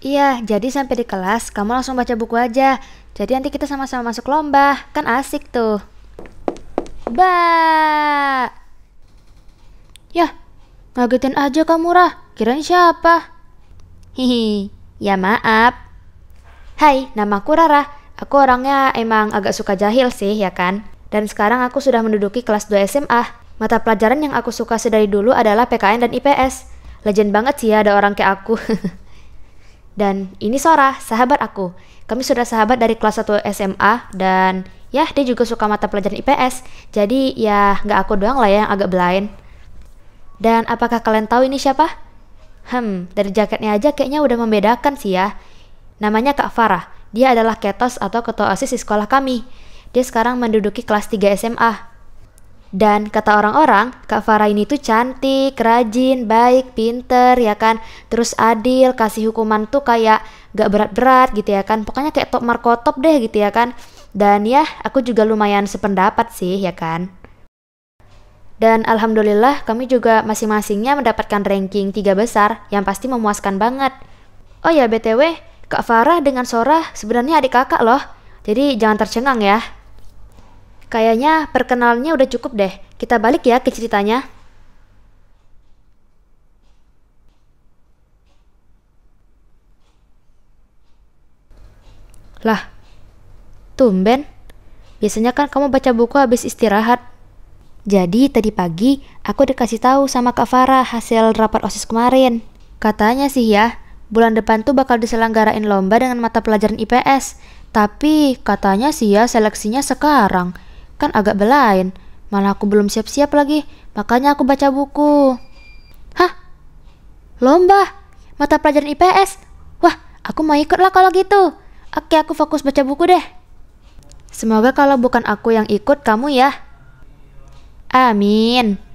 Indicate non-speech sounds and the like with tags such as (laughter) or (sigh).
Iya, jadi sampai di kelas kamu langsung baca buku aja. Jadi nanti kita sama-sama masuk lomba, kan asik tuh. Ba. Ya, ngagetin aja kamu Rah. Kirain siapa? Hihi, ya maaf. Hai, namaku Rara. Aku orangnya emang agak suka jahil sih, ya kan? Dan sekarang aku sudah menduduki kelas 2 SMA. Mata pelajaran yang aku suka sedari dulu adalah PKN dan IPS. Legend banget sih ya ada orang kayak aku. (laughs) Dan ini Sora, sahabat aku. Kami sudah sahabat dari kelas 1 SMA dan ya dia juga suka mata pelajaran IPS. Jadi ya nggak aku doang lah ya yang agak belain. Dan apakah kalian tahu ini siapa? Hmm, dari jaketnya aja kayaknya udah membedakan sih ya. Namanya Kak Farah. Dia adalah ketos atau ketua OSIS di sekolah kami. Dia sekarang menduduki kelas 3 SMA. Dan kata orang-orang, Kak Farah ini tuh cantik, rajin, baik, pinter, ya kan? Terus adil, kasih hukuman tuh kayak gak berat-berat gitu ya kan? Pokoknya kayak top Marco top deh gitu ya kan? Dan ya, aku juga lumayan sependapat sih ya kan? Dan alhamdulillah kami juga masing-masingnya mendapatkan ranking tiga besar yang pasti memuaskan banget. Oh ya BTW, Kak Farah dengan Sora sebenarnya adik kakak loh. Jadi jangan tercengang ya. Kayaknya perkenalannya udah cukup deh. Kita balik ya ke ceritanya. Lah, tumben. Biasanya kan kamu baca buku habis istirahat. Jadi tadi pagi aku dikasih tahu sama Kak Farah hasil rapat OSIS kemarin. Katanya sih ya, bulan depan tuh bakal diselenggarain lomba dengan mata pelajaran IPS. Tapi katanya sih ya seleksinya sekarang. Kan agak belain. Malah aku belum siap-siap lagi, makanya aku baca buku. Hah? Lomba? Mata pelajaran IPS? Wah, aku mau ikut lah kalau gitu. Oke, aku fokus baca buku deh. Semoga kalau bukan aku yang ikut, kamu ya. Amin.